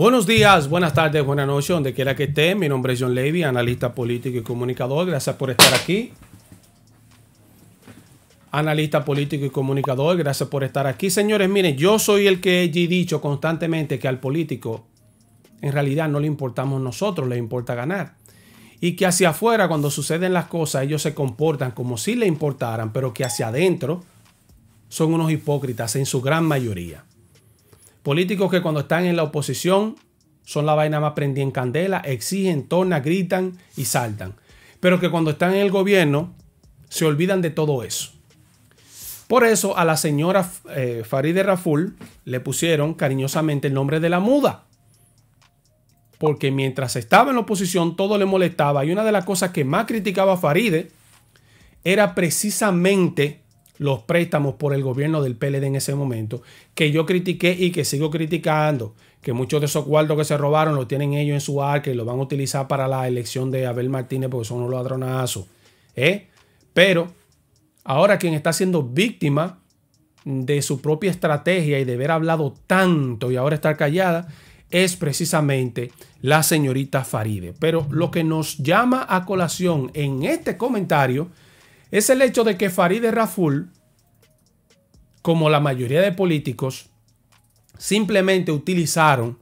Buenos días, buenas tardes, buenas noches, donde quiera que esté. Mi nombre es John Levy, analista político y comunicador. Gracias por estar aquí. Analista político y comunicador, gracias por estar aquí. Señores, miren, yo soy el que he dicho constantemente que al político en realidad no le importamos nosotros, le importa ganar. Y que hacia afuera, cuando suceden las cosas, ellos se comportan como si le importaran, pero que hacia adentro son unos hipócritas en su gran mayoría. Políticos que cuando están en la oposición son la vaina más prendida en candela, exigen, tornan, gritan y saltan. Pero que cuando están en el gobierno se olvidan de todo eso. Por eso a la señora eh, Faride Raful le pusieron cariñosamente el nombre de la muda. Porque mientras estaba en la oposición todo le molestaba. Y una de las cosas que más criticaba Faride era precisamente los préstamos por el gobierno del PLD en ese momento, que yo critiqué y que sigo criticando, que muchos de esos cuartos que se robaron lo tienen ellos en su arca y lo van a utilizar para la elección de Abel Martínez porque son unos ladronazos. ¿eh? Pero ahora quien está siendo víctima de su propia estrategia y de haber hablado tanto y ahora estar callada es precisamente la señorita Faride. Pero lo que nos llama a colación en este comentario es el hecho de que Farideh Raful, como la mayoría de políticos, simplemente utilizaron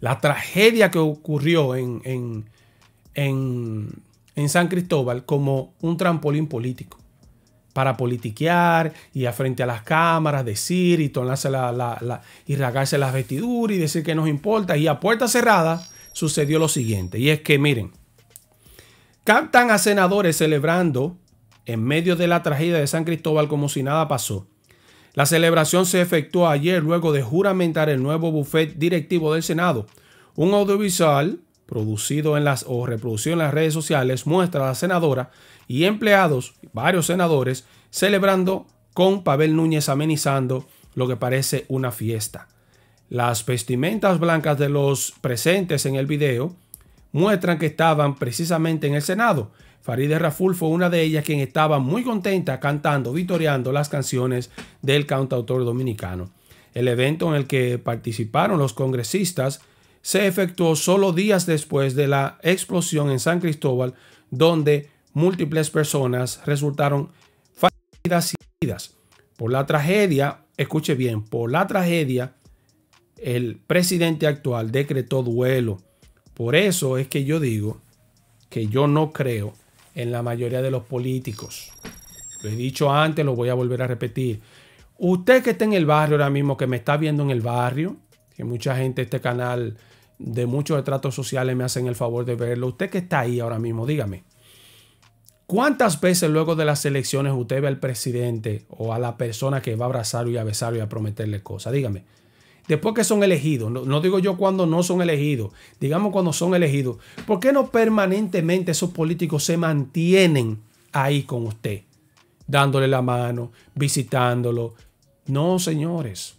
la tragedia que ocurrió en, en, en, San Cristóbal como un trampolín político para politiquear y a frente a las cámaras decir y tornarse la, la, y las vestiduras y decir que nos importa. Y a puerta cerrada sucedió lo siguiente. Y es que, miren, captan a senadores celebrando en medio de la tragedia de San Cristóbal como si nada pasó. La celebración se efectuó ayer luego de juramentar el nuevo buffet directivo del Senado. Un audiovisual producido en las o reproducido en las redes sociales muestra a la senadora y empleados, varios senadores, celebrando con Pavel Núñez amenizando lo que parece una fiesta. Las vestimentas blancas de los presentes en el video muestran que estaban precisamente en el Senado, Faride Raful fue una de ellas quien estaba muy contenta cantando, vitoreando las canciones del cantautor dominicano. El evento en el que participaron los congresistas se efectuó solo días después de la explosión en San Cristóbal, donde múltiples personas resultaron fallecidas y heridas. Por la tragedia, escuche bien, por la tragedia, el presidente actual decretó duelo. Por eso es que yo digo que yo no creo en la mayoría de los políticos. Lo he dicho antes, lo voy a volver a repetir. Usted que está en el barrio ahora mismo, que me está viendo en el barrio, que mucha gente, este canal de muchos retratos sociales me hacen el favor de verlo. Usted que está ahí ahora mismo, dígame. ¿Cuántas veces luego de las elecciones usted ve al presidente o a la persona que va a abrazarlo y a besarlo y a prometerle cosas? Dígame después que son elegidos, no, digo yo cuando no son elegidos, digamos cuando son elegidos, ¿por qué no permanentemente esos políticos se mantienen ahí con usted? Dándole la mano, visitándolo. No, señores.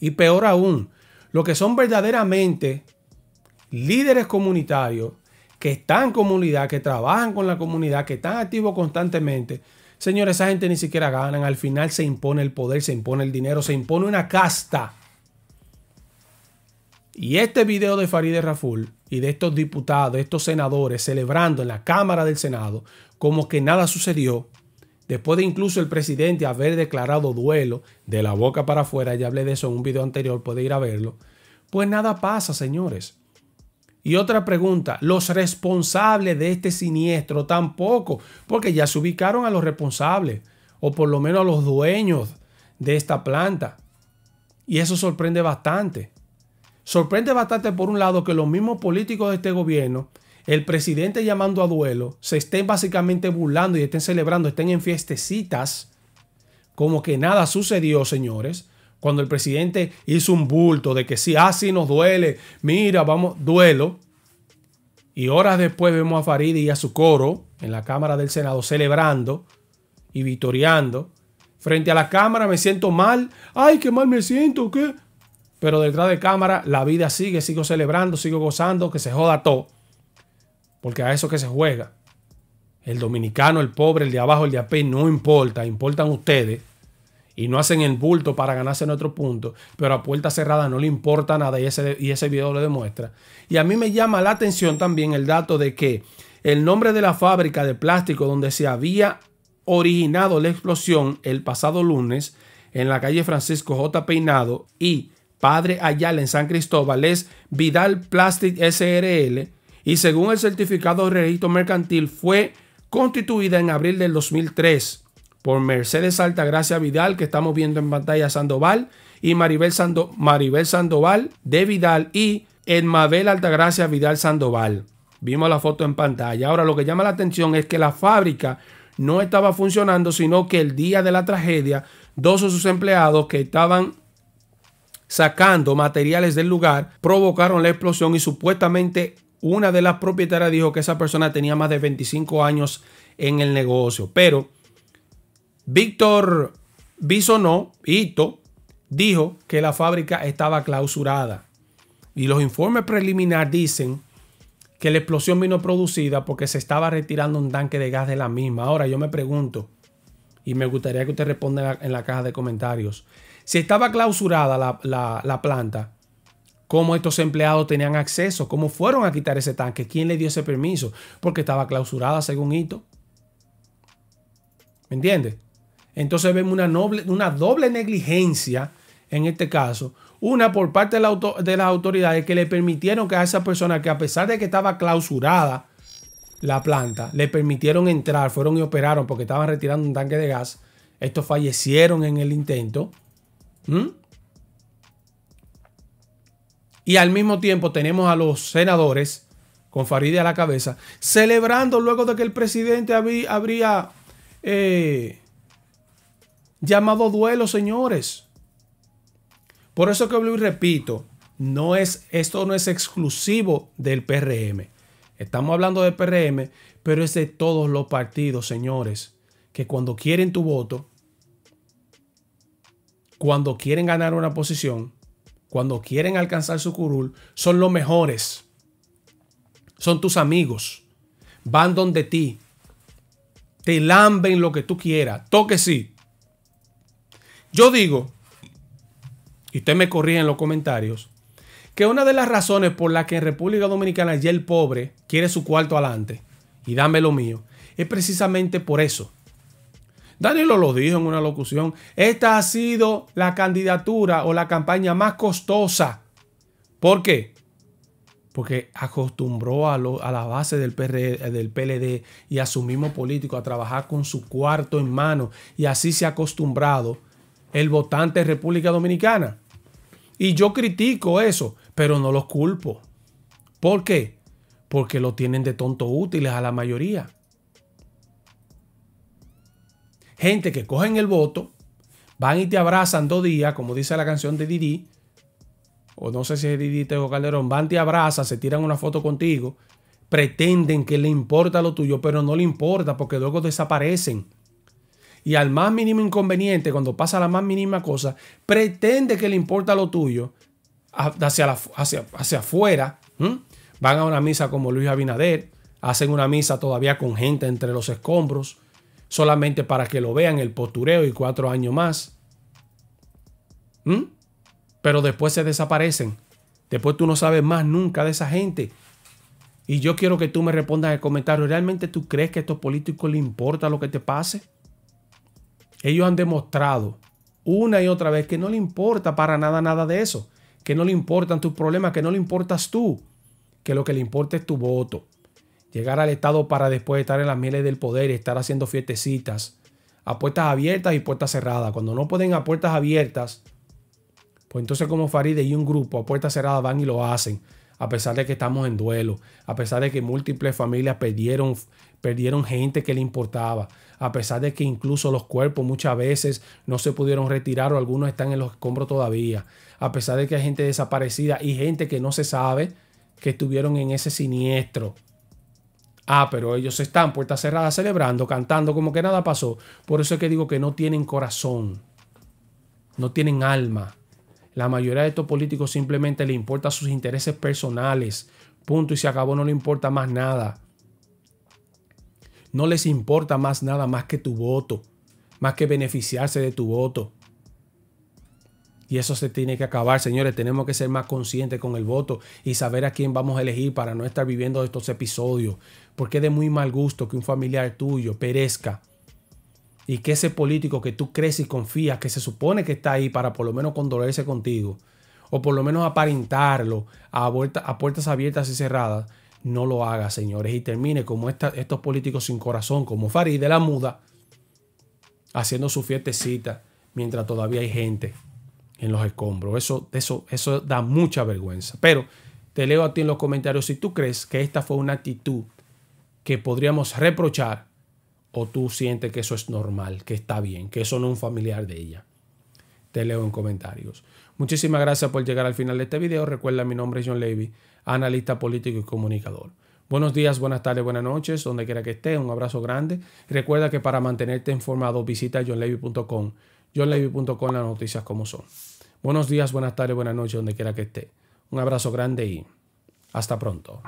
Y peor aún, lo que son verdaderamente líderes comunitarios, que están en comunidad, que trabajan con la comunidad, que están activos constantemente, Señores, esa gente ni siquiera ganan. Al final se impone el poder, se impone el dinero, se impone una casta y este video de Farideh Raful y de estos diputados, estos senadores celebrando en la Cámara del Senado como que nada sucedió, después de incluso el presidente haber declarado duelo de la boca para afuera, ya hablé de eso en un video anterior, puede ir a verlo, pues nada pasa, señores. Y otra pregunta, los responsables de este siniestro tampoco, porque ya se ubicaron a los responsables, o por lo menos a los dueños de esta planta. Y eso sorprende bastante. Sorprende bastante por un lado que los mismos políticos de este gobierno, el presidente llamando a duelo, se estén básicamente burlando y estén celebrando, estén en fiestecitas, como que nada sucedió, señores. Cuando el presidente hizo un bulto de que sí, así ah, nos duele, mira, vamos, duelo. Y horas después vemos a Farid y a su coro en la Cámara del Senado celebrando y vitoreando. Frente a la Cámara me siento mal. Ay, qué mal me siento, ¿qué? Pero detrás de cámara, la vida sigue, sigo celebrando, sigo gozando, que se joda todo. Porque a eso que se juega. El dominicano, el pobre, el de abajo, el de AP, no importa, importan ustedes. Y no hacen el bulto para ganarse nuestro punto. Pero a puerta cerrada no le importa nada y ese, y ese video lo demuestra. Y a mí me llama la atención también el dato de que el nombre de la fábrica de plástico donde se había originado la explosión el pasado lunes en la calle Francisco J. Peinado y Padre Ayala en San Cristóbal es Vidal Plastic SRL y según el certificado de registro mercantil fue constituida en abril del 2003 por Mercedes Altagracia Vidal que estamos viendo en pantalla Sandoval y Maribel, Maribel Sandoval de Vidal y Edmabel Altagracia Vidal Sandoval. Vimos la foto en pantalla. Ahora lo que llama la atención es que la fábrica no estaba funcionando, sino que el día de la tragedia, dos de sus empleados que estaban sacando materiales del lugar, provocaron la explosión y supuestamente una de las propietarias dijo que esa persona tenía más de 25 años en el negocio. Pero Víctor Bisonó, Ito, dijo que la fábrica estaba clausurada. Y los informes preliminares dicen que la explosión vino producida porque se estaba retirando un tanque de gas de la misma. Ahora yo me pregunto, y me gustaría que usted responda en la caja de comentarios, si estaba clausurada la, planta, cómo estos empleados tenían acceso, cómo fueron a quitar ese tanque, quién le dio ese permiso, porque estaba clausurada según hito. ¿Me entiendes? Entonces vemos una, noble, una doble negligencia en este caso. Una por parte de, de, las autoridades que le permitieron que a esa persona que a pesar de que estaba clausurada la planta, le permitieron entrar, fueron y operaron porque estaban retirando un tanque de gas. Estos fallecieron en el intento. ¿Mm? Y al mismo tiempo tenemos a los senadores, con Faride a la cabeza, celebrando luego de que el presidente habría eh, llamado duelo, señores. Por eso que y repito, no es, esto no es exclusivo del PRM. Estamos hablando del PRM, pero es de todos los partidos, señores, que cuando quieren tu voto, cuando quieren ganar una posición, cuando quieren alcanzar su curul, son los mejores. Son tus amigos. Van donde ti. Te lamben lo que tú quieras. Toque sí. Yo digo, y usted me corrige en los comentarios, que una de las razones por las que en República Dominicana ya el pobre quiere su cuarto adelante y dame lo mío, es precisamente por eso. Daniel lo dijo en una locución, esta ha sido la candidatura o la campaña más costosa. ¿Por qué? Porque acostumbró a, la base del, PR, eh, PLD y a su mismo político a trabajar con su cuarto en mano y así se ha acostumbrado el votante de República Dominicana. Y yo critico eso, pero no los culpo. ¿Por qué? Porque lo tienen de tonto útiles a la mayoría gente que cogen el voto, van y te abrazan dos días, como dice la canción de Didi, o no sé si es Didi o Calderón, van, te abrazan, se tiran una foto contigo, pretenden que le importa lo tuyo, pero no le importa porque luego desaparecen. Y al más mínimo inconveniente, cuando pasa la más mínima cosa, pretende que le importa lo tuyo hacia, hacia, hacia afuera. Van a una misa como Luis Abinader, hacen una misa todavía con gente entre los escombros solamente para que lo vean el postureo y cuatro años más. ¿Mm? Pero después se desaparecen. Después tú no sabes más nunca de esa gente. Y yo quiero que tú me respondas en el comentario, ¿realmente tú crees que a estos políticos les importa lo que te pase? Ellos han demostrado una y otra vez que no le importa para nada nada de eso, que no le importan tus problemas, que no le importas tú, que lo que le importa es tu voto llegar al Estado para después estar en las mieles del poder y estar haciendo fiestecitas a puertas abiertas y puertas cerradas. Cuando no pueden a puertas abiertas, pues entonces como Faride y un grupo a puertas cerradas van y lo hacen, a pesar de que estamos en duelo, a pesar de que múltiples familias perdieron, perdieron gente que le importaba, a pesar de que incluso los cuerpos muchas veces no se pudieron retirar o algunos están en los escombros todavía, a pesar de que hay gente desaparecida y gente que no se sabe que estuvieron en ese siniestro. Ah, pero ellos están puertas cerradas celebrando, cantando como que nada pasó. Por eso es que digo que no tienen corazón, no tienen alma. La mayoría de estos políticos simplemente le importa sus intereses personales. Punto y se acabó, no le importa más nada. No les importa más nada más que tu voto, más que beneficiarse de tu voto. Y eso se tiene que acabar, señores. Tenemos que ser más conscientes con el voto y saber a quién vamos a elegir para no estar viviendo estos episodios. Porque es de muy mal gusto que un familiar tuyo perezca y que ese político que tú crees y confías, que se supone que está ahí para por lo menos condolerse contigo, o por lo menos aparentarlo a, puertas abiertas y cerradas, no lo haga, señores, y termine como estos políticos sin corazón, como Farid de la Muda, haciendo su fiestecita mientras todavía hay gente en los escombros. Eso, eso, eso da mucha vergüenza. Pero te leo a ti en los comentarios si tú crees que esta fue una actitud que podríamos reprochar o tú sientes que eso es normal, que está bien, que eso no es un familiar de ella. Te leo en comentarios. Muchísimas gracias por llegar al final de este video. Recuerda, mi nombre es John Levy, analista político y comunicador. Buenos días, buenas tardes, buenas noches, donde quiera que estés. un abrazo grande. Recuerda que para mantenerte informado visita johnlevy.com johnlevy.com, las noticias como son. Buenos días, buenas tardes, buenas noches, donde quiera que esté. Un abrazo grande y hasta pronto.